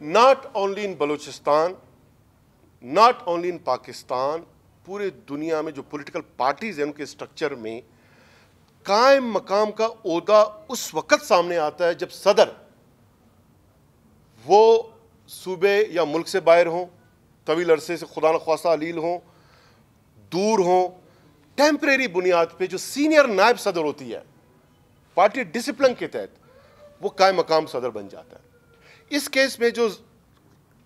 not only in Balochistan, not only in Pakistan, पूरे दुनिया में जो पोलिटिकल पार्टीज हैं उनके स्ट्रक्चर में कायम मकाम का अहदा उस वक़्त सामने आता है जब सदर वो सूबे या मुल्क से बाहर हों तवील अरसे से खुदा नख्वासा अलील हों दूर हों टेम्प्रेरी बुनियाद पे जो सीनियर नायब सदर होती है पार्टी डिसिप्लिन के तहत वो कायम मकाम सदर बन जाता है इस केस में जो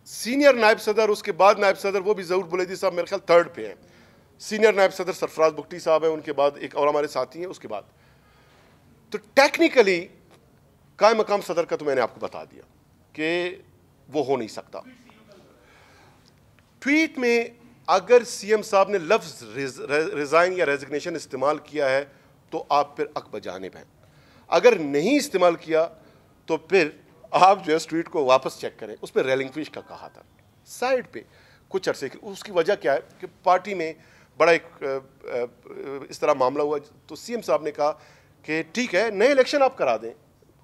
सीनियर नायब सदर उसके बाद नायब सदर वो भी ज़रूर बुलेदी साहब मेरे ख्याल थर्ड पे हैं सीनियर नायब सदर सरफराज बुख्टी साहब हैं उनके बाद एक और हमारे साथी हैं उसके बाद तो टेक्निकली काय मकाम सदर का तो मैंने आपको बता दिया कि वो हो नहीं सकता ट्वीट में अगर सीएम साहब ने लफ्ज़ रिज़ाइन या रेजिग्नेशन इस्तेमाल किया है तो आप फिर अकब जानेब हैं अगर नहीं इस्तेमाल किया तो फिर आप जो है स्ट्रीट को वापस चेक करें उस पर फिश का कहा था साइड पे कुछ अरसे के उसकी वजह क्या है कि पार्टी में बड़ा एक इस तरह मामला हुआ तो सीएम साहब ने कहा कि ठीक है नए इलेक्शन आप करा दें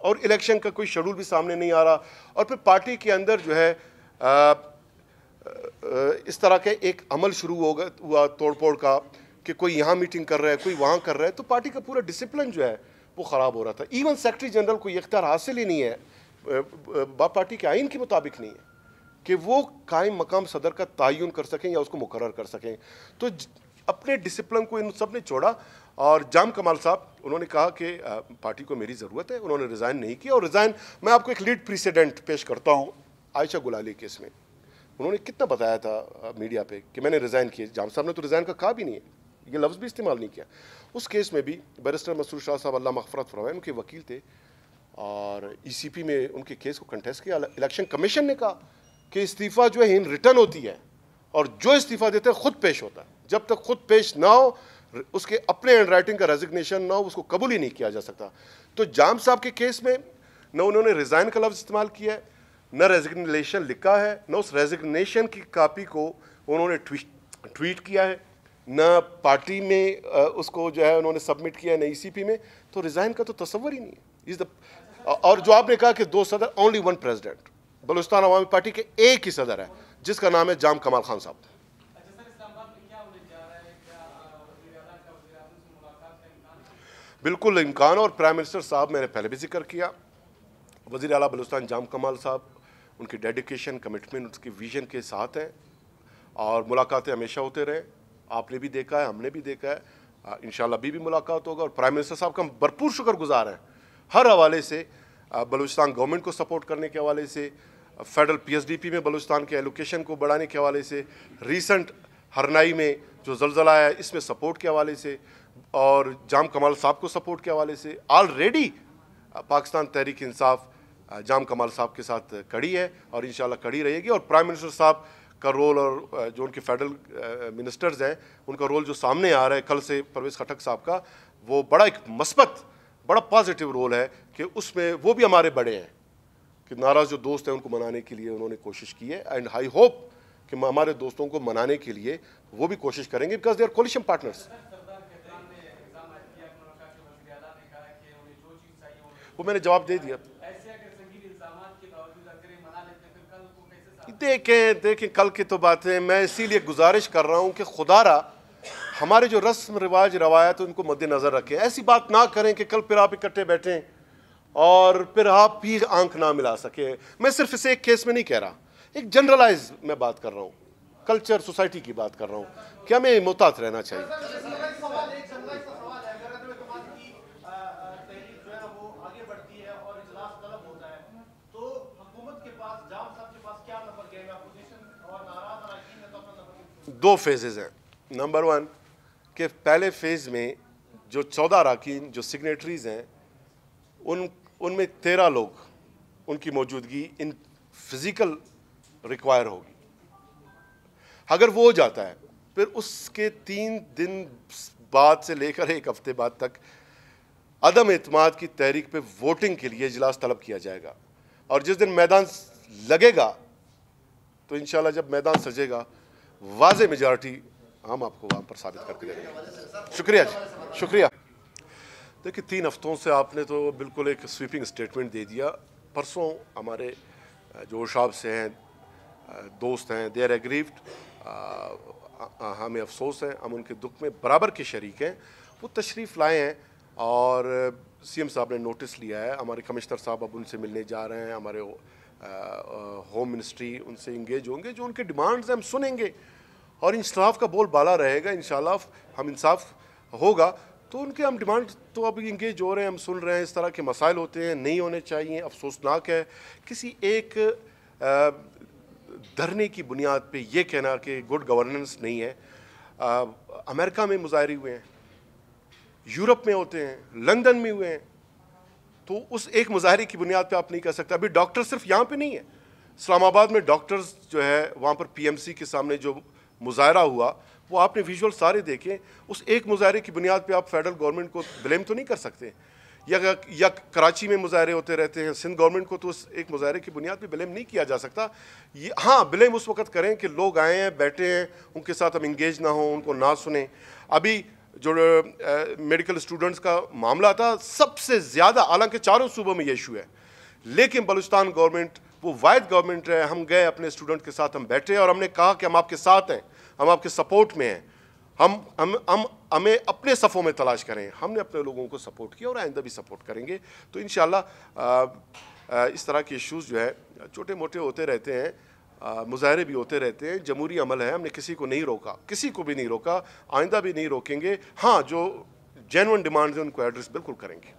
और इलेक्शन का कोई शेड्यूल भी सामने नहीं आ रहा और फिर पार्टी के अंदर जो है इस तरह के एक अमल शुरू हो गया हुआ तोड़फोड़ का कि कोई यहाँ मीटिंग कर रहा है कोई वहाँ कर रहा है तो पार्टी का पूरा डिसिप्लिन जो है वो ख़राब हो रहा था इवन सेक्रेटरी जनरल को इख्तियार हासिल ही नहीं है बाप पार्टी के आइन के मुताबिक नहीं है कि वो कायम मकाम सदर का तयन कर सकें या उसको मुकर कर सकें तो अपने डिसिप्लिन को इन सब ने छोड़ा और जाम कमाल साहब उन्होंने कहा कि पार्टी को मेरी ज़रूरत है उन्होंने रिज़ाइन नहीं किया और रिज़ाइन मैं आपको एक लीड प्रेसिडेंट पेश करता हूँ आयशा गुलाली केस में उन्होंने कितना बताया था मीडिया पे कि मैंने रिज़ाइन किए जाम साहब ने तो रिज़ाइन का कहा भी नहीं है ये लफ्ज़ भी इस्तेमाल नहीं किया उस केस में भी बैरिस्टर मसरूर शाह साहब अल्लाह मफरत फरमाए उनके वकील थे और ईसीपी e में उनके केस को कंटेस्ट किया इलेक्शन कमीशन ने कहा कि इस्तीफ़ा जो है इन रिटर्न होती है और जो इस्तीफ़ा देते हैं खुद पेश होता है जब तक खुद पेश ना हो उसके अपने हैंड राइटिंग का रेजिग्नेशन ना हो उसको कबूल ही नहीं किया जा सकता तो जाम साहब के केस में न उन्होंने रिज़ाइन का लफ्ज़ इस्तेमाल किया है न रेजिग्नेशन लिखा है न उस रेजिग्नेशन की कापी को उन्होंने ट्वीट ट्वीट किया है न पार्टी में उसको जो है उन्होंने सबमिट किया है न ई e में तो रिज़ाइन का तो तस्वर ही नहीं है इज़ द और जो आपने कहा कि दो सदर only one president Balochistan Awami Party के एक ही सदर है जिसका नाम है जाम कमाल खान साहब बिल्कुल इम्कान और प्राइम मिनिस्टर साहब मैंने पहले भी जिक्र किया वजी अला बलुस्तान जाम कमाल साहब उनकी डेडिकेशन कमिटमेंट उसकी विजन के साथ हैं और मुलाकातें हमेशा होते रहें आपने भी देखा है हमने भी देखा है इन अभी भी मुलाकात होगा और प्राइम मिनिस्टर साहब का हम भरपूर शुक्रगुजार हैं हर हवाले से बलूचिस्तान गवर्नमेंट को सपोर्ट करने के हवाले से फेडरल पीएसडीपी में बलूचिस्तान के एलोकेशन को बढ़ाने के हवाले से रीसेंट हरनाई में जो जलजला है इसमें सपोर्ट के हवाले से और जाम कमाल साहब को सपोर्ट के हवाले से ऑलरेडी पाकिस्तान तहरीक इंसाफ जाम कमाल साहब के साथ कड़ी है और इन कड़ी रहेगी और प्राइम मिनिस्टर साहब का रोल और जो उनके फेडरल मिनिस्टर्स हैं उनका रोल जो सामने आ रहा है कल से परवेज़ खटक साहब का वो बड़ा एक मस्बत बड़ा पॉजिटिव रोल है कि उसमें वो भी हमारे बड़े हैं कि नाराज़ जो दोस्त हैं उनको मनाने के लिए उन्होंने कोशिश की है एंड आई होप कि हमारे दोस्तों को मनाने के लिए वो भी कोशिश करेंगे because they are coalition partners वो मैंने जवाब दे दिया देखें देखें कल की तो बातें मैं इसीलिए गुजारिश कर रहा हूं कि खुदारा हमारे जो रस्म रिवाज रवायत उनको मद्देनज़र रखें ऐसी बात ना करें कि कल फिर आप इकट्ठे बैठें और फिर आप भी आंख ना मिला सके मैं सिर्फ इसे एक केस में नहीं कह रहा एक जनरलाइज मैं बात कर रहा हूँ कल्चर सोसाइटी की बात कर रहा हूँ क्या हमें मोहतात रहना चाहिए दो फेजेज हैं नंबर वन कि पहले फेज़ में जो चौदह अरकान जो सिग्नेटरीज़ हैं उन उनमें तेरह लोग उनकी मौजूदगी इन फिज़िकल रिक्वायर होगी अगर वो हो जाता है फिर उसके तीन दिन बाद से लेकर एक हफ्ते बाद तक अदम अतमाद की तहरीक पे वोटिंग के लिए इजलास तलब किया जाएगा और जिस दिन मैदान लगेगा तो इन जब मैदान सजेगा वाज मेजॉरिटी हम आपको वहाँ पर साबित करके देंगे शुक्रिया जी शुक्रिया देखिए तीन हफ्तों से आपने तो बिल्कुल एक स्वीपिंग स्टेटमेंट दे दिया परसों हमारे जो शाब से हैं दोस्त हैं दे आर एग्रीव्ड हमें अफसोस हैं हम उनके दुख में बराबर के शरीक हैं वो तशरीफ़ लाए हैं और सीएम साहब ने नोटिस लिया है हमारे कमिश्नर साहब अब उनसे मिलने जा रहे हैं हमारे होम मिनिस्ट्री उनसे इंगेज होंगे जो उनके डिमांड्स हैं हम सुनेंगे और इंसाफ का बोल बाला रहेगा इन हम इंसाफ होगा तो उनके हम डिमांड तो अब इंगेज हो रहे हैं हम सुन रहे हैं इस तरह के मसाइल होते हैं नहीं होने चाहिए अफसोसनाक है किसी एक धरने की बुनियाद पे ये कहना कि गुड गवर्नेंस नहीं है आ, अमेरिका में मुजाहरे हुए हैं यूरोप में होते हैं लंदन में हुए हैं तो उस एक मुजाहरे की बुनियाद पे आप नहीं कह सकते अभी डॉक्टर सिर्फ यहाँ पे नहीं है इस्लामाबाद में डॉक्टर्स जो है वहाँ पर पीएमसी के सामने जो मुजाहरा हुआ वो आपने विजुअल सारे देखे उस एक मुजाहरे की बुनियाद पर आप फेडरल गवर्नमेंट को ब्लेम तो नहीं कर सकते या या कराची में मुजाहरे होते रहते हैं सिंध गवर्नमेंट को तो उस एक मुजाहरे की बुनियाद पर ब्लेम नहीं किया जा सकता ये हाँ ब्लेम उस वक्त करें कि लोग आए हैं बैठे हैं उनके साथ हम इंगेज ना हों उनको ना सुने अभी जो मेडिकल स्टूडेंट्स का मामला था सबसे ज़्यादा हालांकि चारों सूबों में ये इशू है लेकिन बलुचस्तान गवर्नमेंट वो वायद गवर्नमेंट रहे हम गए अपने स्टूडेंट के साथ हम बैठे और हमने कहा कि हम आपके साथ हैं हम आपके सपोर्ट में हैं हम हम हम हमें अपने सफ़ों में तलाश करें हमने अपने लोगों को सपोर्ट किया और आइंदा भी सपोर्ट करेंगे तो इन इस तरह के इश्यूज़ जो है छोटे मोटे होते रहते हैं मुजाहरे भी होते रहते हैं जमहूरी अमल है हमने किसी को नहीं रोका किसी को भी नहीं रोका आइंदा भी नहीं रोकेंगे हाँ जो जेनवन डिमांड है उनको एड्रेस बिल्कुल करेंगे